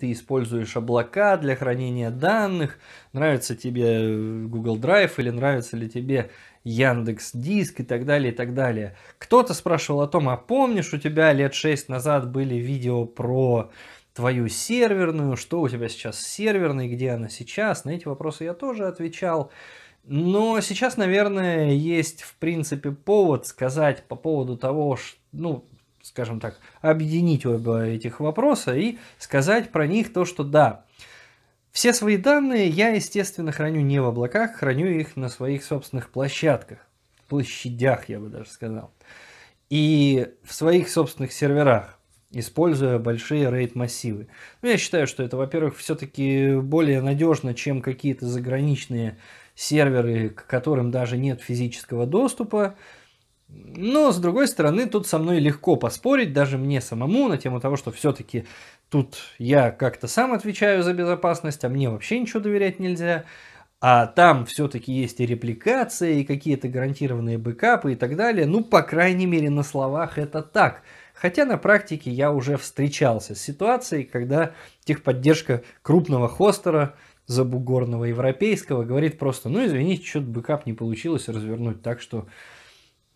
ты используешь облака для хранения данных, нравится тебе э, Google Drive или нравится ли тебе Яндекс Диск и так далее, и так далее. Кто-то спрашивал о том, а помнишь, у тебя лет 6 назад были видео про твою серверную, что у тебя сейчас с серверной, где она сейчас. На эти вопросы я тоже отвечал. Но сейчас, наверное, есть, в принципе, повод сказать по поводу того, что ну, скажем так, объединить оба этих вопроса и сказать про них то, что да, все свои данные я, естественно, храню не в облаках, храню их на своих собственных площадках, площадях, я бы даже сказал, и в своих собственных серверах используя большие RAID-массивы. Ну, я считаю, что это, во-первых, все-таки более надежно, чем какие-то заграничные серверы, к которым даже нет физического доступа. Но, с другой стороны, тут со мной легко поспорить, даже мне самому, на тему того, что все-таки тут я как-то сам отвечаю за безопасность, а мне вообще ничего доверять нельзя. А там все-таки есть и репликация, и какие-то гарантированные бэкапы и так далее. Ну, по крайней мере, на словах это так. Хотя на практике я уже встречался с ситуацией, когда техподдержка крупного хостера забугорного европейского говорит просто, ну извините, что-то бэкап не получилось развернуть, так что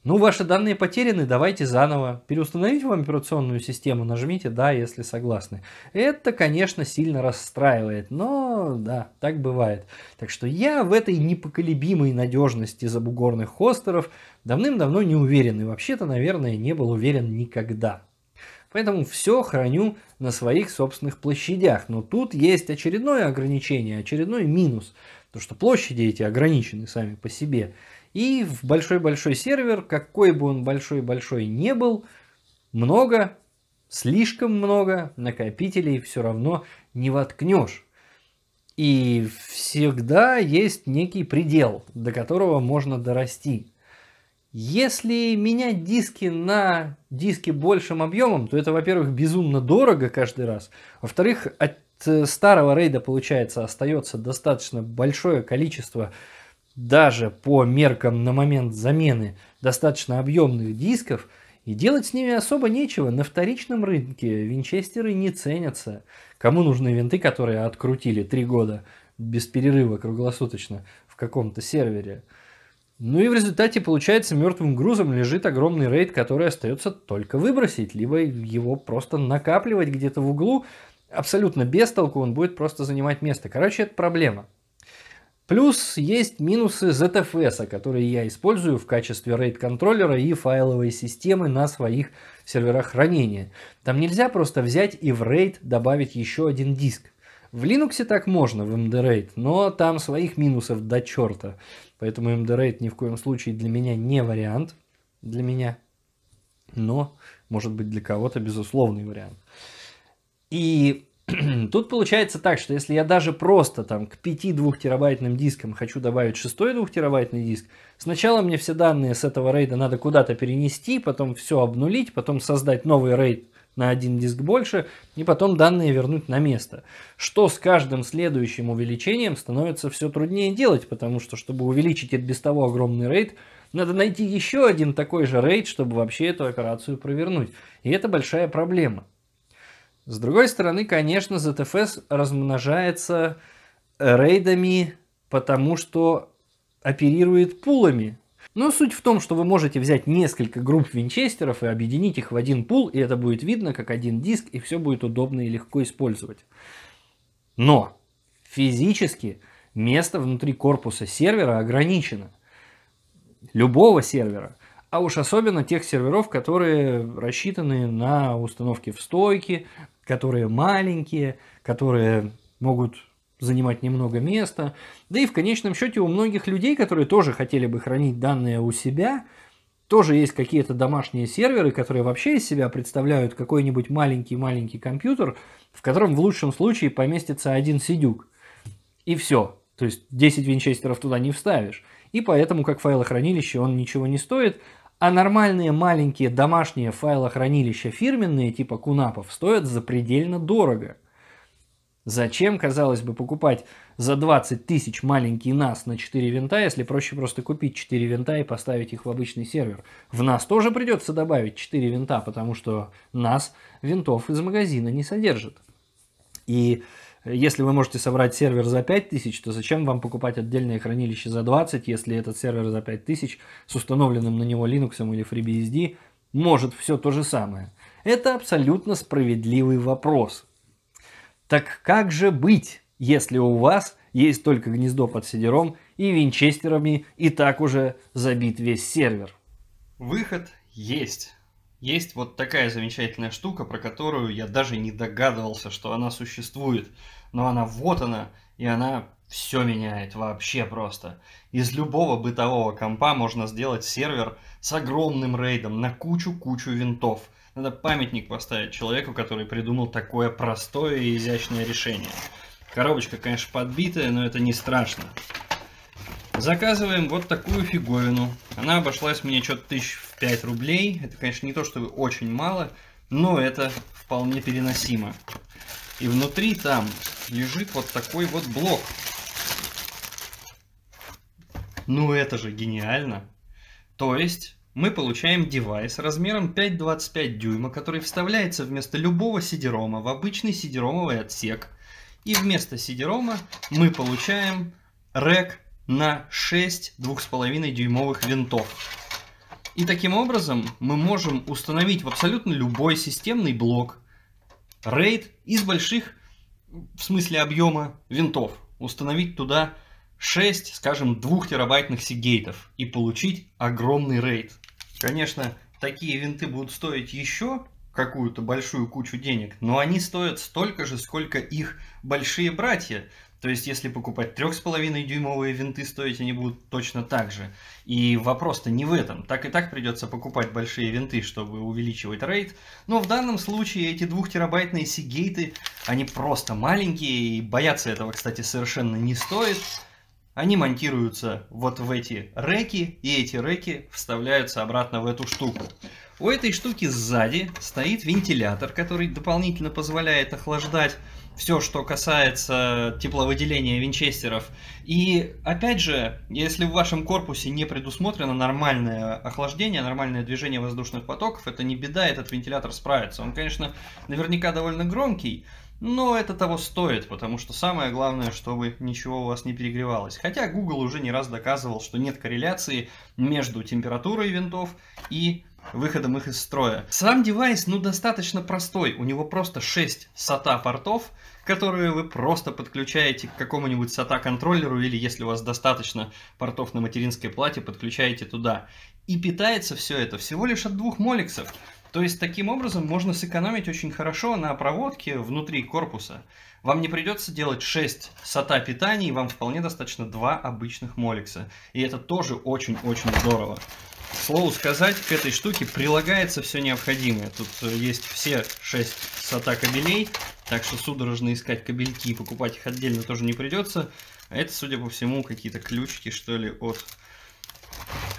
ну, ваши данные потеряны, давайте заново. Переустановить вам операционную систему, нажмите «Да», если согласны. Это, конечно, сильно расстраивает, но да, так бывает. Так что я в этой непоколебимой надежности забугорных хостеров давным-давно не уверен, и вообще-то, наверное, не был уверен никогда. Поэтому все храню на своих собственных площадях. Но тут есть очередное ограничение, очередной минус. То, что площади эти ограничены сами по себе. И в большой-большой сервер, какой бы он большой-большой не был, много, слишком много накопителей все равно не воткнешь. И всегда есть некий предел, до которого можно дорасти. Если менять диски на диски большим объемом, то это, во-первых, безумно дорого каждый раз. Во-вторых, от э, старого рейда, получается, остается достаточно большое количество даже по меркам на момент замены достаточно объемных дисков, и делать с ними особо нечего. На вторичном рынке винчестеры не ценятся. Кому нужны винты, которые открутили три года без перерыва круглосуточно в каком-то сервере? Ну и в результате, получается, мертвым грузом лежит огромный рейд, который остается только выбросить, либо его просто накапливать где-то в углу. Абсолютно без толку он будет просто занимать место. Короче, это проблема. Плюс есть минусы ZFS, которые я использую в качестве RAID-контроллера и файловой системы на своих серверах хранения. Там нельзя просто взять и в RAID добавить еще один диск. В Linux так можно, в MD-RAID, но там своих минусов до черта. Поэтому MD-RAID ни в коем случае для меня не вариант. Для меня. Но, может быть, для кого-то безусловный вариант. И Тут получается так, что если я даже просто там к 5 2-терабайтным дискам хочу добавить 6 2-терабайтный диск, сначала мне все данные с этого рейда надо куда-то перенести, потом все обнулить, потом создать новый рейд на один диск больше, и потом данные вернуть на место. Что с каждым следующим увеличением становится все труднее делать, потому что, чтобы увеличить и без того огромный рейд, надо найти еще один такой же рейд, чтобы вообще эту операцию провернуть. И это большая проблема. С другой стороны, конечно, ZFS размножается рейдами, потому что оперирует пулами. Но суть в том, что вы можете взять несколько групп винчестеров и объединить их в один пул, и это будет видно как один диск, и все будет удобно и легко использовать. Но физически место внутри корпуса сервера ограничено. Любого сервера. А уж особенно тех серверов, которые рассчитаны на установки в стойке, которые маленькие, которые могут занимать немного места. Да и в конечном счете у многих людей, которые тоже хотели бы хранить данные у себя, тоже есть какие-то домашние серверы, которые вообще из себя представляют какой-нибудь маленький-маленький компьютер, в котором в лучшем случае поместится один сидюк. И все. То есть 10 винчестеров туда не вставишь. И поэтому, как файлохранилище, он ничего не стоит, а нормальные маленькие домашние файлохранилища фирменные, типа кунапов, стоят запредельно дорого. Зачем, казалось бы, покупать за 20 тысяч маленький NAS на 4 винта, если проще просто купить 4 винта и поставить их в обычный сервер? В NAS тоже придется добавить 4 винта, потому что NAS винтов из магазина не содержит. И если вы можете собрать сервер за 5000, то зачем вам покупать отдельное хранилище за 20, если этот сервер за 5000 с установленным на него Linux или FreeBSD может все то же самое? Это абсолютно справедливый вопрос. Так как же быть, если у вас есть только гнездо под сидером и винчестерами и так уже забит весь сервер? Выход есть есть вот такая замечательная штука, про которую я даже не догадывался, что она существует. Но она вот она, и она все меняет вообще просто. Из любого бытового компа можно сделать сервер с огромным рейдом на кучу-кучу винтов. Надо памятник поставить человеку, который придумал такое простое и изящное решение. Коробочка, конечно, подбитая, но это не страшно. Заказываем вот такую фиговину. Она обошлась мне что-то тысяч в 5 рублей. Это, конечно, не то, что очень мало, но это вполне переносимо. И внутри там лежит вот такой вот блок. Ну это же гениально. То есть мы получаем девайс размером 5,25 дюйма, который вставляется вместо любого сидерома в обычный сидеромовый отсек. И вместо сидерома мы получаем рек на 6 2,5 дюймовых винтов. И таким образом мы можем установить в абсолютно любой системный блок RAID из больших, в смысле объема, винтов. Установить туда 6, скажем, 2 терабайтных сигейтов и получить огромный RAID. Конечно, такие винты будут стоить еще какую-то большую кучу денег, но они стоят столько же, сколько их большие братья. То есть, если покупать 3,5-дюймовые винты, стоить они будут точно так же. И вопрос-то не в этом. Так и так придется покупать большие винты, чтобы увеличивать рейд. Но в данном случае эти 2-терабайтные сигейты, они просто маленькие, и бояться этого, кстати, совершенно не стоит. Они монтируются вот в эти реки, и эти реки вставляются обратно в эту штуку. У этой штуки сзади стоит вентилятор, который дополнительно позволяет охлаждать все, что касается тепловыделения винчестеров. И опять же, если в вашем корпусе не предусмотрено нормальное охлаждение, нормальное движение воздушных потоков, это не беда, этот вентилятор справится. Он, конечно, наверняка довольно громкий, но это того стоит, потому что самое главное, чтобы ничего у вас не перегревалось. Хотя Google уже не раз доказывал, что нет корреляции между температурой винтов и выходом их из строя. Сам девайс, ну, достаточно простой. У него просто 6 SATA портов, которые вы просто подключаете к какому-нибудь SATA контроллеру или, если у вас достаточно портов на материнской плате, подключаете туда. И питается все это всего лишь от двух молексов, То есть таким образом можно сэкономить очень хорошо на проводке внутри корпуса. Вам не придется делать 6 SATA питаний, вам вполне достаточно 2 обычных молекса, И это тоже очень-очень здорово слову сказать, к этой штуке прилагается все необходимое. Тут э, есть все шесть сота кабелей, так что судорожно искать кабельки и покупать их отдельно тоже не придется. А это, судя по всему, какие-то ключики, что ли, от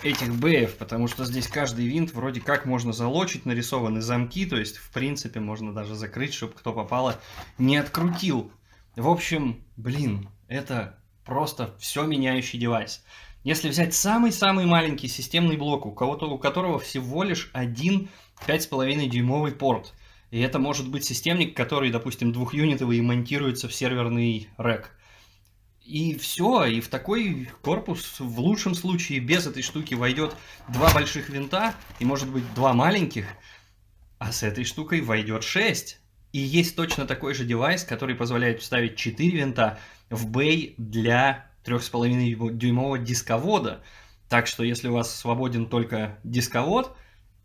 этих БФ, потому что здесь каждый винт вроде как можно залочить, нарисованы замки, то есть, в принципе, можно даже закрыть, чтобы кто попало не открутил. В общем, блин, это просто все меняющий девайс. Если взять самый-самый маленький системный блок, у кого-то у которого всего лишь один 5,5 дюймовый порт, и это может быть системник, который, допустим, двухюнитовый и монтируется в серверный рек. И все, и в такой корпус в лучшем случае без этой штуки войдет два больших винта и, может быть, два маленьких, а с этой штукой войдет 6. И есть точно такой же девайс, который позволяет вставить 4 винта в бей для 3,5-дюймового дисковода. Так что если у вас свободен только дисковод,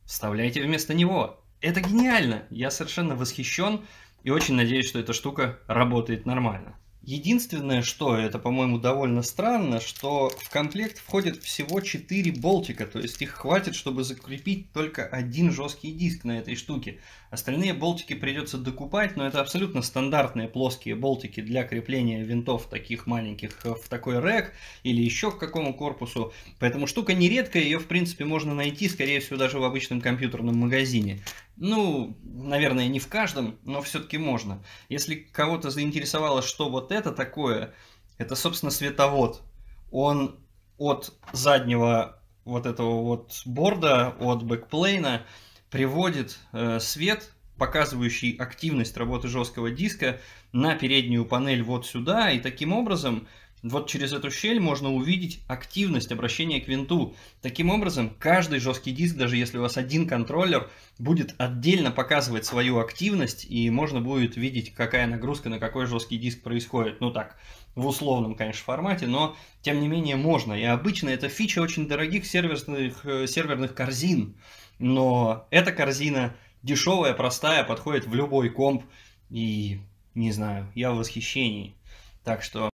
вставляйте вместо него. Это гениально! Я совершенно восхищен и очень надеюсь, что эта штука работает нормально. Единственное, что это, по-моему, довольно странно, что в комплект входит всего 4 болтика, то есть их хватит, чтобы закрепить только один жесткий диск на этой штуке. Остальные болтики придется докупать, но это абсолютно стандартные плоские болтики для крепления винтов таких маленьких э, в такой рэк или еще к какому корпусу. Поэтому штука нередкая, ее в принципе можно найти, скорее всего, даже в обычном компьютерном магазине. Ну, наверное, не в каждом, но все-таки можно. Если кого-то заинтересовало, что вот это такое, это, собственно, световод. Он от заднего вот этого вот борда, от бэкплейна приводит э, свет, показывающий активность работы жесткого диска, на переднюю панель вот сюда, и таким образом вот через эту щель можно увидеть активность обращения к винту. Таким образом, каждый жесткий диск, даже если у вас один контроллер, будет отдельно показывать свою активность, и можно будет видеть, какая нагрузка на какой жесткий диск происходит. Ну так, в условном, конечно, формате, но тем не менее можно. И обычно это фича очень дорогих серверных, э, серверных корзин. Но эта корзина дешевая, простая, подходит в любой комп. И, не знаю, я в восхищении. Так что